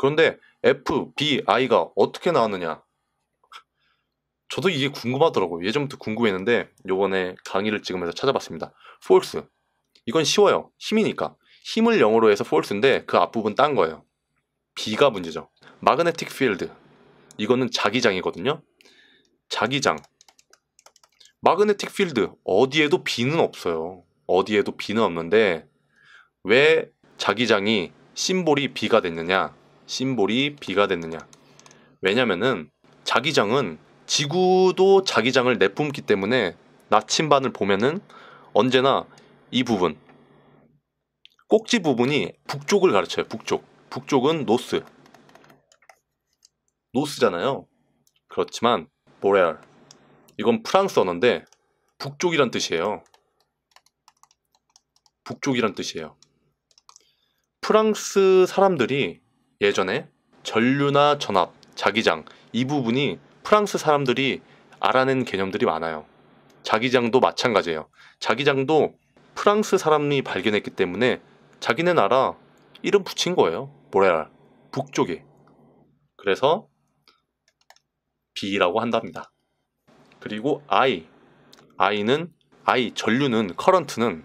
그런데 F, B, I가 어떻게 나왔느냐? 저도 이게 궁금하더라고요. 예전부터 궁금했는데 요번에 강의를 찍으면서 찾아봤습니다. false. 이건 쉬워요. 힘이니까. 힘을 영어로 해서 false인데 그 앞부분 딴 거예요. B가 문제죠. magnetic field. 이거는 자기장이거든요. 자기장. magnetic field. 어디에도 B는 없어요. 어디에도 B는 없는데 왜 자기장이 심볼이 B가 됐느냐? 심볼이 B가 됐느냐. 왜냐면은 자기장은 지구도 자기장을 내뿜기 때문에 나침반을 보면은 언제나 이 부분 꼭지 부분이 북쪽을 가르쳐요. 북쪽. 북쪽은 노스. 노스잖아요. 그렇지만 보레알 이건 프랑스 어인데 북쪽이란 뜻이에요. 북쪽이란 뜻이에요. 프랑스 사람들이 예전에 전류나 전압, 자기장 이 부분이 프랑스 사람들이 알아낸 개념들이 많아요. 자기장도 마찬가지예요. 자기장도 프랑스 사람이 발견했기 때문에 자기네 나라 이름 붙인 거예요. 모레알 북쪽에. 그래서 B라고 한답니다. 그리고 I I는 I 전류는 커런트는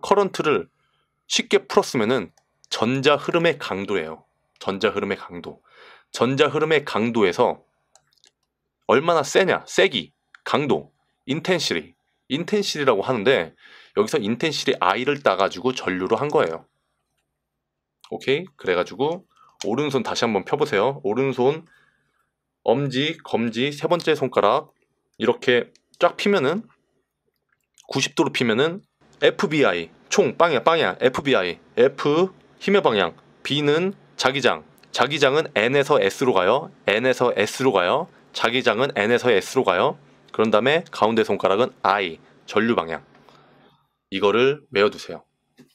커런트를 쉽게 풀었으면은 전자 흐름의 강도예요. 전자 흐름의 강도. 전자 흐름의 강도에서 얼마나 세냐, 세기, 강도, 인텐시리, 인텐시리라고 하는데 여기서 인텐시리 i를 따가지고 전류로 한 거예요. 오케이? 그래가지고 오른손 다시 한번 펴보세요. 오른손 엄지, 검지, 세 번째 손가락 이렇게 쫙 피면은 90도로 피면은 FBI 총 빵이야 빵이야 FBI F 힘의 방향 B는 자기장. 자기장은 N에서 S로 가요. N에서 S로 가요. 자기장은 N에서 S로 가요. 그런 다음에 가운데 손가락은 I, 전류 방향. 이거를 외워두세요.